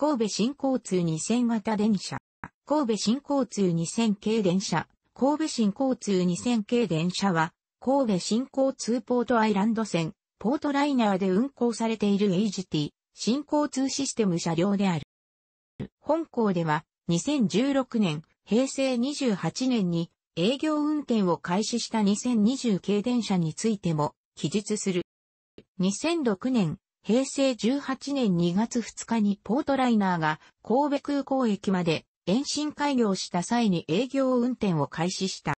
神戸新交通2000型電車、神戸新交通2000系電車、神戸新交通2000系電車は、神戸新交通ポートアイランド線、ポートライナーで運行されている a g t 新交通システム車両である。本校では、2016年、平成28年に営業運転を開始した2020系電車についても記述する。2006年、平成18年2月2日にポートライナーが神戸空港駅まで延伸開業した際に営業運転を開始した。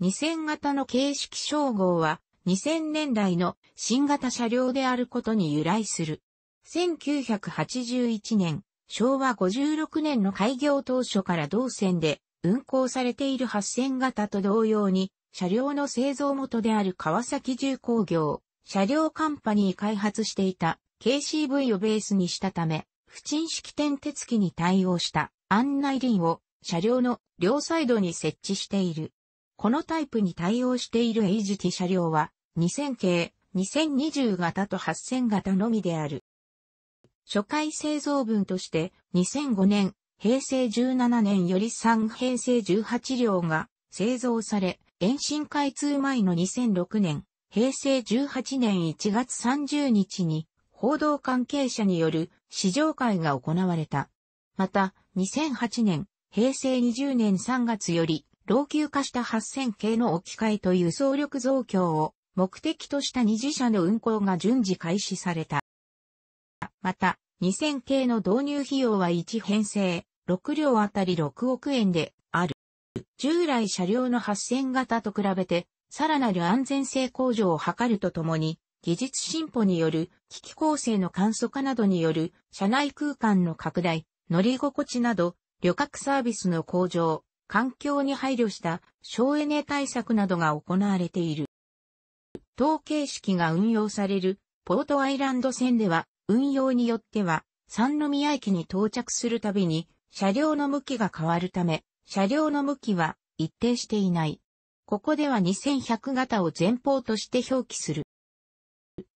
2000型の形式称号は2000年代の新型車両であることに由来する。1981年、昭和56年の開業当初から同線で運行されている8000型と同様に車両の製造元である川崎重工業、車両カンパニー開発していた KCV をベースにしたため、不沈式手鉄機に対応した案内輪を車両の両サイドに設置している。このタイプに対応している HT 車両は2000系、2020型と8000型のみである。初回製造分として2005年、平成17年より3平成18両が製造され、延伸開通前の2006年、平成18年1月30日に報道関係者による試乗会が行われた。また、2008年、平成20年3月より、老朽化した8000系の置き換えと輸送力増強を目的とした二次車の運行が順次開始された。また、2000系の導入費用は1編成、6両あたり6億円である。従来車両の8000型と比べてさらなる安全性向上を図るとともに、技術進歩による機器構成の簡素化などによる車内空間の拡大、乗り心地など、旅客サービスの向上、環境に配慮した省エネ対策などが行われている。統計式が運用されるポートアイランド線では、運用によっては、三宮駅に到着するたびに、車両の向きが変わるため、車両の向きは一定していない。ここでは2100型を前方として表記する。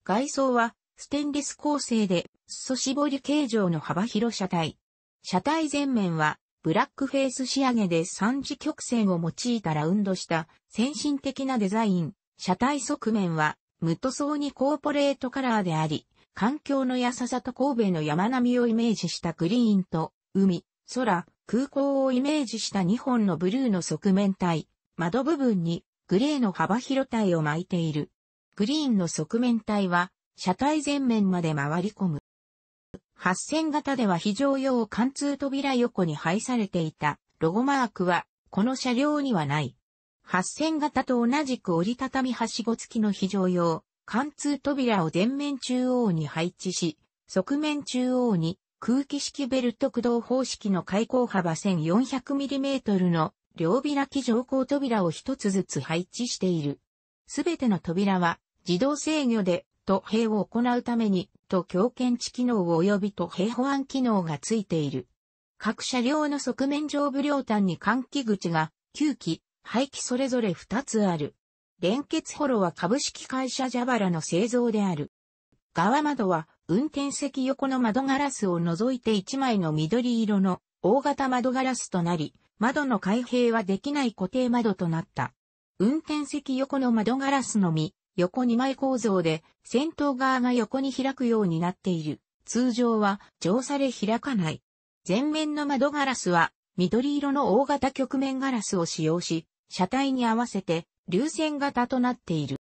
外装はステンレス構成で、裾絞り形状の幅広車体。車体前面はブラックフェイス仕上げで三次曲線を用いたラウンドした先進的なデザイン。車体側面は無塗装にコーポレートカラーであり、環境の優さと神戸の山並みをイメージしたグリーンと、海、空、空港をイメージした2本のブルーの側面体。窓部分にグレーの幅広帯を巻いている。グリーンの側面帯は車体前面まで回り込む。8000型では非常用貫通扉横に配されていたロゴマークはこの車両にはない。8000型と同じく折りたたみはしご付きの非常用貫通扉を前面中央に配置し、側面中央に空気式ベルト駆動方式の開口幅 1400mm の両開き乗降扉を一つずつ配置している。すべての扉は自動制御でと兵を行うためにと強検知機能及びと兵保安機能がついている。各車両の側面上部両端に換気口が9機、排気それぞれ2つある。連結ホロは株式会社ジャバラの製造である。側窓は運転席横の窓ガラスを除いて1枚の緑色の大型窓ガラスとなり、窓の開閉はできない固定窓となった。運転席横の窓ガラスのみ、横2枚構造で、先頭側が横に開くようになっている。通常は、乗車で開かない。前面の窓ガラスは、緑色の大型曲面ガラスを使用し、車体に合わせて、流線型となっている。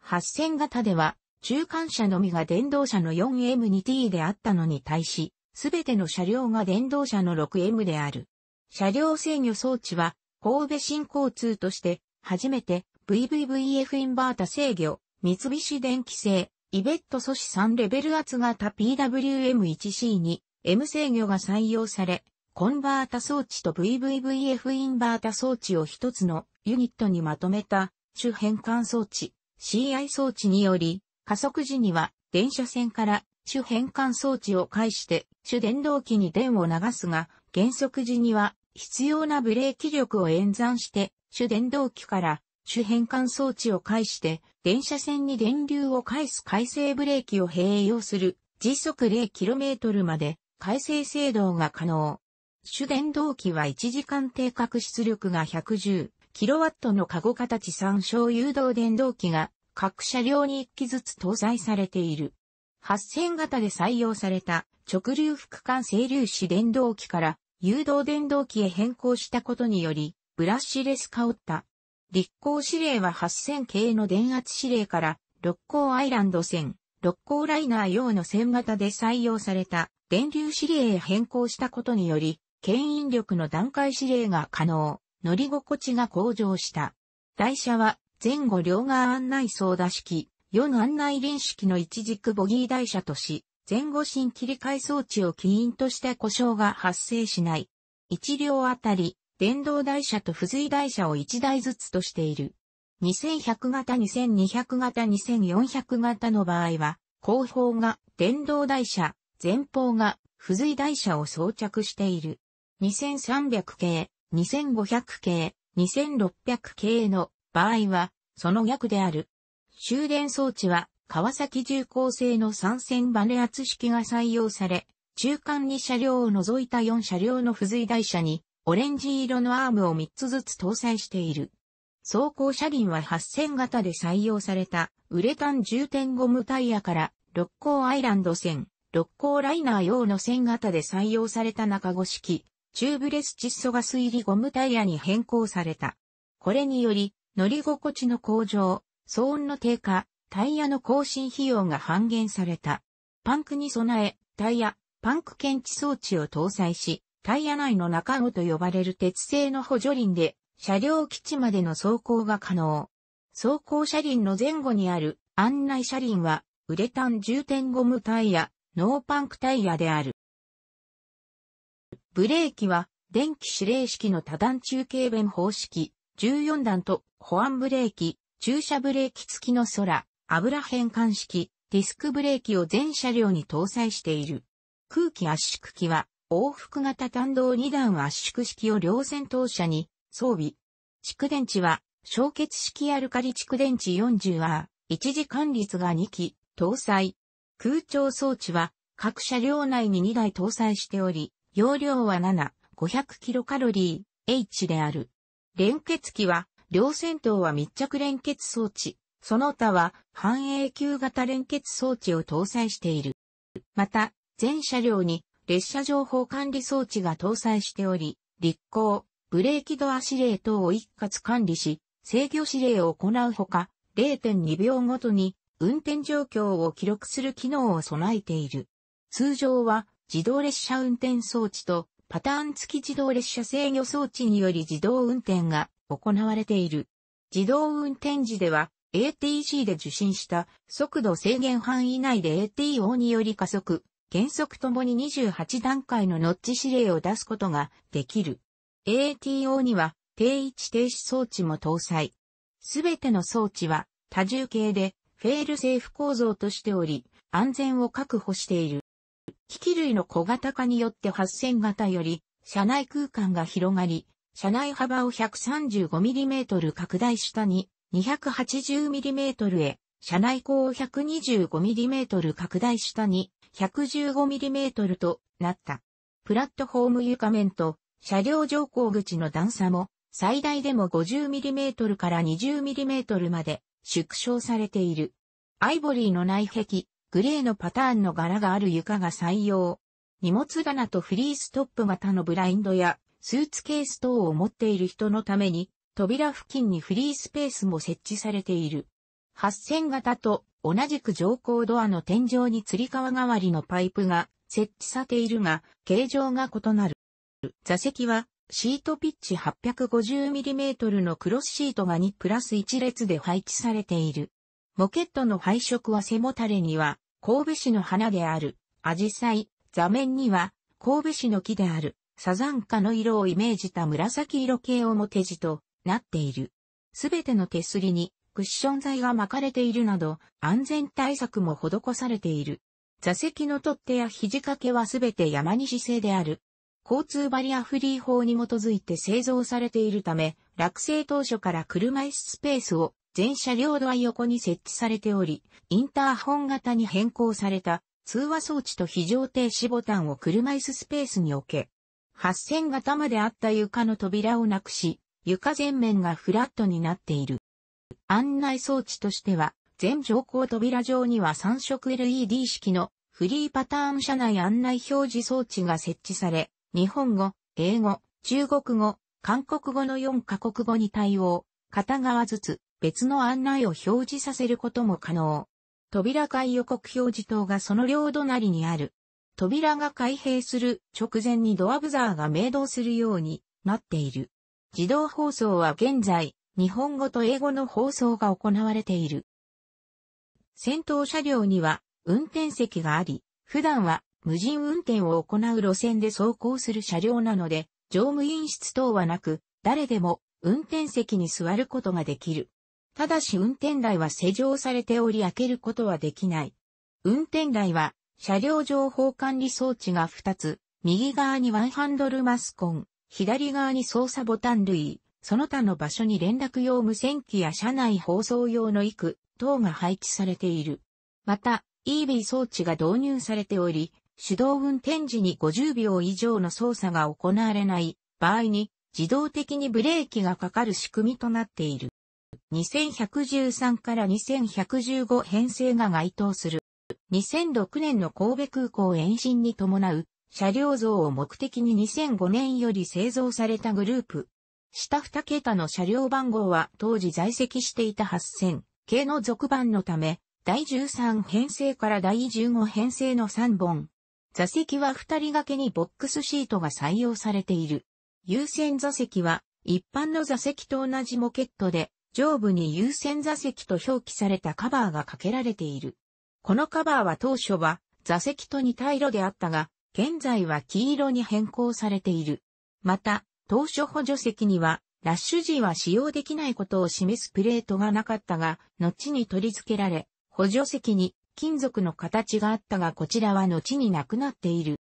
発線型では、中間車のみが電動車の 4M2T であったのに対し、すべての車両が電動車の 6M である。車両制御装置は、神戸新交通として、初めて VVVF インバータ制御、三菱電機製、イベット素子3レベル圧型 PWM1C に M 制御が採用され、コンバータ装置と VVVF インバータ装置を一つのユニットにまとめた主変換装置 CI 装置により、加速時には電車線から主変換装置を介して主電動機に電を流すが、減速時には必要なブレーキ力を演算して、主電動機から主変換装置を介して、電車線に電流を返す回生ブレーキを併用する、時速 0km まで、回生制動が可能。主電動機は1時間定格出力が 110kW のカゴ形3小誘導電動機が、各車両に1機ずつ搭載されている。8000型で採用された直流副管整粒子電動機から誘導電動機へ変更したことにより、ブラッシュレスカオッタ。立候指令は8000系の電圧指令から、六甲アイランド線、六甲ライナー用の線型で採用された電流指令へ変更したことにより、牽引力の段階指令が可能、乗り心地が向上した。台車は前後両側案内操舵式、4案内輪式の一軸ボギー台車とし、前後心切り替え装置を起因とした故障が発生しない。1両あたり、電動台車と付随台車を1台ずつとしている。2100型2200型2400型の場合は、後方が電動台車、前方が付随台車を装着している。2300系、2500系、2600系の場合は、その逆である。終電装置は川崎重工製の3線バネ圧式が採用され、中間に車両を除いた4車両の付随台車に、オレンジ色のアームを3つずつ搭載している。走行車輪は8000型で採用された、ウレタン重点ゴムタイヤから、六甲アイランド線、六甲ライナー用の線型で採用された中五式、チューブレス窒素ガス入りゴムタイヤに変更された。これにより、乗り心地の向上、騒音の低下、タイヤの更新費用が半減された。パンクに備え、タイヤ、パンク検知装置を搭載し、タイヤ内の中尾と呼ばれる鉄製の補助輪で、車両基地までの走行が可能。走行車輪の前後にある案内車輪は、ウレタン充填ゴムタイヤ、ノーパンクタイヤである。ブレーキは、電気指令式の多段中継弁方式、14段と保安ブレーキ、駐車ブレーキ付きの空、油変換式、ディスクブレーキを全車両に搭載している。空気圧縮機は、往復型単動2段圧縮式を両線頭車に装備。蓄電池は、焼結式アルカリ蓄電池 40R、一時間率が2機、搭載。空調装置は、各車両内に2台搭載しており、容量は7、5 0 0キロカロリー、H である。連結機は、両線頭は密着連結装置、その他は半永久型連結装置を搭載している。また、全車両に列車情報管理装置が搭載しており、立行、ブレーキドア指令等を一括管理し、制御指令を行うほか、0.2秒ごとに運転状況を記録する機能を備えている。通常は自動列車運転装置とパターン付き自動列車制御装置により自動運転が行われている。自動運転時では ATC で受信した速度制限範囲内で ATO により加速、減速ともに28段階のノッチ指令を出すことができる。ATO には定位置停止装置も搭載。すべての装置は多重系でフェールセーフ構造としており、安全を確保している。機器類の小型化によって8000型より、車内空間が広がり、車内幅を 135mm 拡大したに 280mm へ、車内高を 125mm 拡大したに 115mm となった。プラットフォーム床面と車両乗降口の段差も最大でも 50mm から 20mm まで縮小されている。アイボリーの内壁、グレーのパターンの柄がある床が採用。荷物棚とフリーストップ型のブラインドやスーツケース等を持っている人のために扉付近にフリースペースも設置されている。8000型と同じく乗降ドアの天井に吊り革代わりのパイプが設置されているが、形状が異なる。座席はシートピッチ 850mm のクロスシートが2プラス1列で配置されている。モケットの配色は背もたれには神戸市の花であるアジサイ、座面には神戸市の木であるサザンカの色をイメージした紫色系表地となっている。すべての手すりにクッション材が巻かれているなど安全対策も施されている。座席の取っ手や肘掛けはすべて山西製である。交通バリアフリー法に基づいて製造されているため、落成当初から車椅子スペースを全車両ドア横に設置されており、インターホン型に変更された通話装置と非常停止ボタンを車椅子スペースに置け、8000型まであった床の扉をなくし、床全面がフラットになっている。案内装置としては、全乗降扉上には3色 LED 式のフリーパターン車内案内表示装置が設置され、日本語、英語、中国語、韓国語の4カ国語に対応、片側ずつ別の案内を表示させることも可能。扉開予告表示灯がその両隣にある。扉が開閉する直前にドアブザーが明動するようになっている。自動放送は現在、日本語と英語の放送が行われている。先頭車両には運転席があり、普段は無人運転を行う路線で走行する車両なので、乗務員室等はなく、誰でも運転席に座ることができる。ただし運転台は施錠されており開けることはできない。運転台は車両情報管理装置が2つ、右側にワンハンドルマスコン、左側に操作ボタン類、その他の場所に連絡用無線機や車内放送用の幾等が配置されている。また、EV 装置が導入されており、手動運転時に50秒以上の操作が行われない場合に自動的にブレーキがかかる仕組みとなっている。2113から2115編成が該当する。2006年の神戸空港延伸に伴う車両像を目的に2005年より製造されたグループ。下2桁の車両番号は当時在籍していた8000系の続番のため、第13編成から第15編成の3本。座席は2人掛けにボックスシートが採用されている。優先座席は一般の座席と同じモケットで上部に優先座席と表記されたカバーがかけられている。このカバーは当初は座席と似た色であったが、現在は黄色に変更されている。また、当初補助席には、ラッシュ時は使用できないことを示すプレートがなかったが、後に取り付けられ、補助席に金属の形があったがこちらは後になくなっている。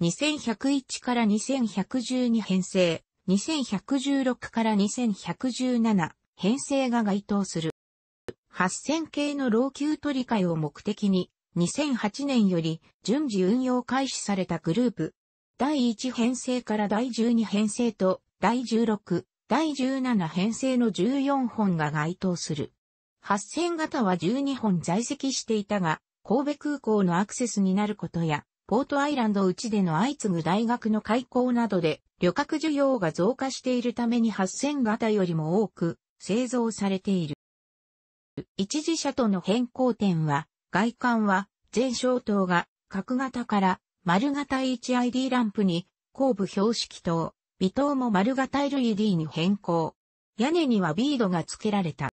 2101から2112編成、2116から2117編成が該当する。8000系の老朽取り替えを目的に2008年より順次運用開始されたグループ。第1編成から第12編成と第16、第17編成の14本が該当する。8000型は12本在籍していたが、神戸空港のアクセスになることや、ポートアイランド内での相次ぐ大学の開校などで、旅客需要が増加しているために8000型よりも多く製造されている。一時車との変更点は、外観は全小灯が角型から丸型 HID ランプに後部標識灯、微灯も丸型 LED に変更。屋根にはビードが付けられた。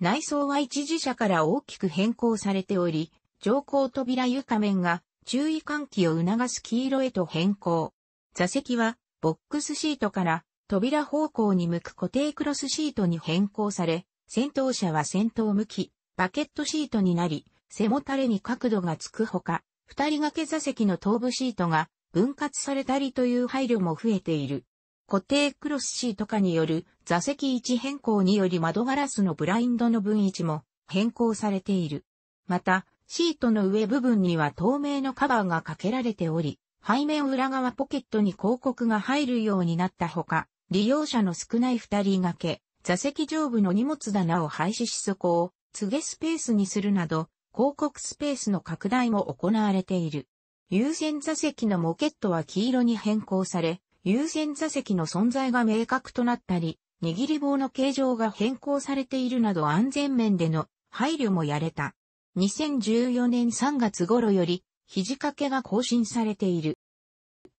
内装は一時車から大きく変更されており、乗降扉床面が注意喚起を促す黄色へと変更。座席はボックスシートから扉方向に向く固定クロスシートに変更され、先頭車は先頭向き、バケットシートになり、背もたれに角度がつくほか、二人掛け座席の頭部シートが分割されたりという配慮も増えている。固定クロスシート化による座席位置変更により窓ガラスのブラインドの分位置も変更されている。また、シートの上部分には透明のカバーがかけられており、背面裏側ポケットに広告が入るようになったほか、利用者の少ない二人掛け、座席上部の荷物棚を廃止しそこを告げスペースにするなど、広告スペースの拡大も行われている。優先座席のモケットは黄色に変更され、優先座席の存在が明確となったり、握り棒の形状が変更されているなど安全面での配慮もやれた。2014年3月頃より、肘掛けが更新されている。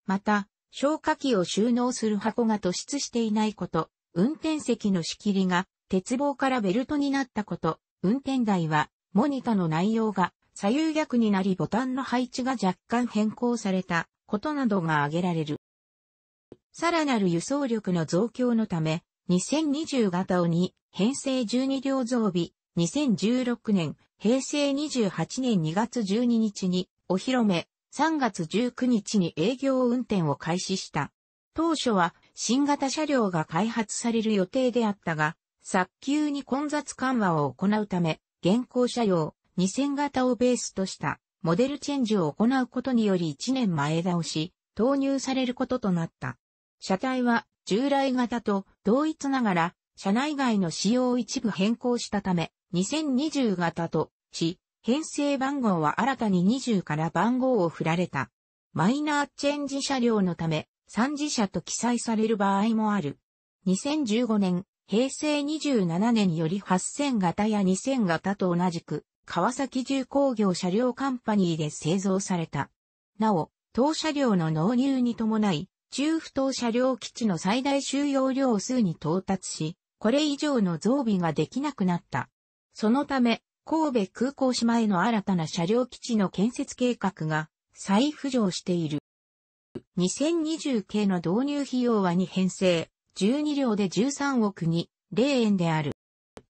また、消火器を収納する箱が突出していないこと、運転席の仕切りが鉄棒からベルトになったこと、運転台は、モニタの内容が左右逆になりボタンの配置が若干変更されたことなどが挙げられる。さらなる輸送力の増強のため、2020型を2、編成12両増備、2016年、平成28年2月12日にお披露目、3月19日に営業運転を開始した。当初は新型車両が開発される予定であったが、早急に混雑緩和を行うため、現行車両2000型をベースとしたモデルチェンジを行うことにより1年前倒し、投入されることとなった。車体は従来型と同一ながら、車内外の仕様を一部変更したため、2020型とし、編成番号は新たに20から番号を振られた。マイナーチェンジ車両のため、3次車と記載される場合もある。2015年平成27年より8000型や2000型と同じく、川崎重工業車両カンパニーで製造された。なお、当車両の納入に伴い、中不当車両基地の最大収容量数に到達し、これ以上の増備ができなくなった。そのため、神戸空港島への新たな車両基地の建設計画が再浮上している。2020系の導入費用は2編成、12両で13億2、0円である。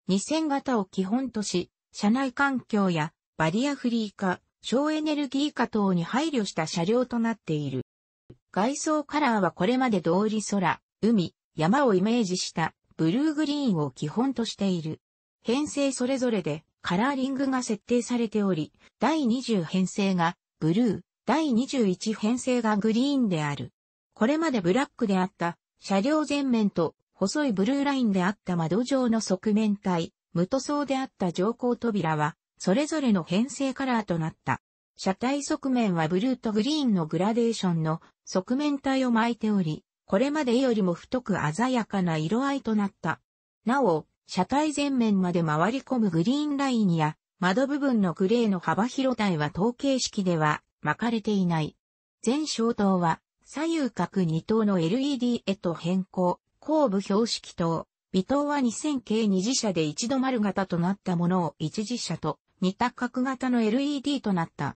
2000型を基本とし、車内環境やバリアフリー化、省エネルギー化等に配慮した車両となっている。外装カラーはこれまで通り空、海、山をイメージしたブルーグリーンを基本としている。編成それぞれでカラーリングが設定されており、第20編成がブルー、第21編成がグリーンである。これまでブラックであった車両前面と細いブルーラインであった窓状の側面体、無塗装であった乗降扉は、それぞれの編成カラーとなった。車体側面はブルーとグリーンのグラデーションの側面体を巻いており、これまでよりも太く鮮やかな色合いとなった。なお、車体前面まで回り込むグリーンラインや窓部分のグレーの幅広体は統計式では巻かれていない。全消灯は左右各二等の LED へと変更、後部標識灯。微等は2000系二次車で一度丸型となったものを一次車と似た角型の LED となった。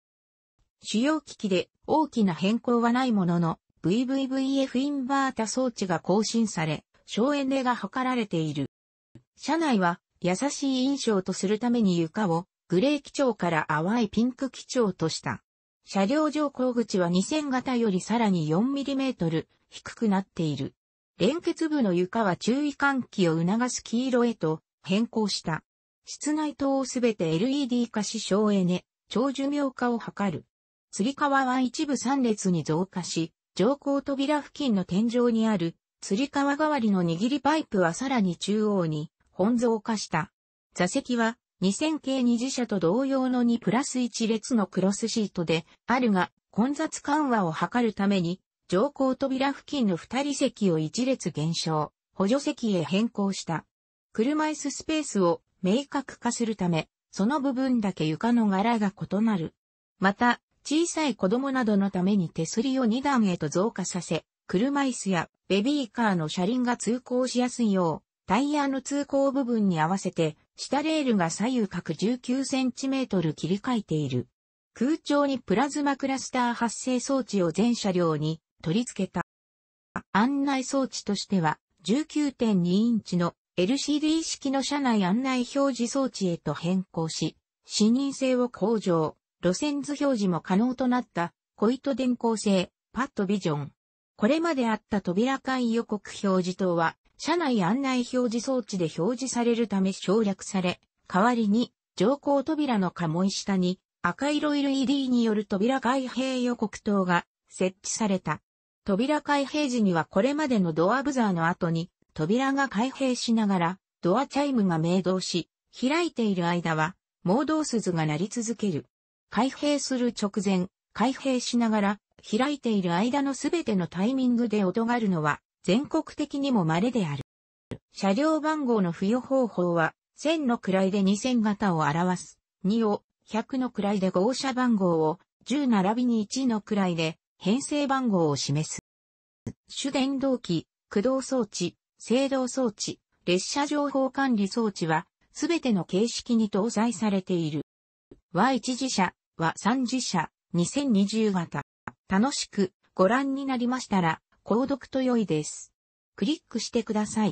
主要機器で大きな変更はないものの VVVF インバータ装置が更新され、省エネが図られている。車内は優しい印象とするために床をグレー基調から淡いピンク基調とした。車両乗降口は2000型よりさらに 4mm 低くなっている。連結部の床は注意喚起を促す黄色へと変更した。室内灯をすべて LED 化し省エネ、長寿命化を図る。吊り革は一部3列に増加し、乗降扉付近の天井にある吊り革代わりの握りパイプはさらに中央に本増化した。座席は2000系2次車と同様の2プラス1列のクロスシートであるが、混雑緩和を図るために、乗降扉付近の2人席を1列減少、補助席へ変更した。車椅子スペースを明確化するため、その部分だけ床の柄が異なる。また、小さい子供などのために手すりを2段へと増加させ、車椅子やベビーカーの車輪が通行しやすいよう、タイヤの通行部分に合わせて下レールが左右角 19cm 切り替えている。空調にプラズマクラスター発生装置を全車両に取り付けた。案内装置としては19.2インチの LCD 式の車内案内表示装置へと変更し、視認性を向上、路線図表示も可能となった、コイト電光製、パッドビジョン。これまであった扉間予告表示灯は、車内案内表示装置で表示されるため省略され、代わりに、乗降扉の鴨居下に赤色 LED による扉開閉予告灯が設置された。扉開閉時にはこれまでのドアブザーの後に扉が開閉しながらドアチャイムが鳴動し、開いている間は盲導鈴が鳴り続ける。開閉する直前、開閉しながら開いている間のすべてのタイミングで音があるのは全国的にも稀である。車両番号の付与方法は、1000の位で2000型を表す、2を100の位で号車番号を、10並びに1の位で編成番号を示す。主電動機、駆動装置、制動装置、列車情報管理装置は、すべての形式に搭載されている。Y1 次車、Y3 次車、2020型。楽しくご覧になりましたら、購読と良いです。クリックしてください。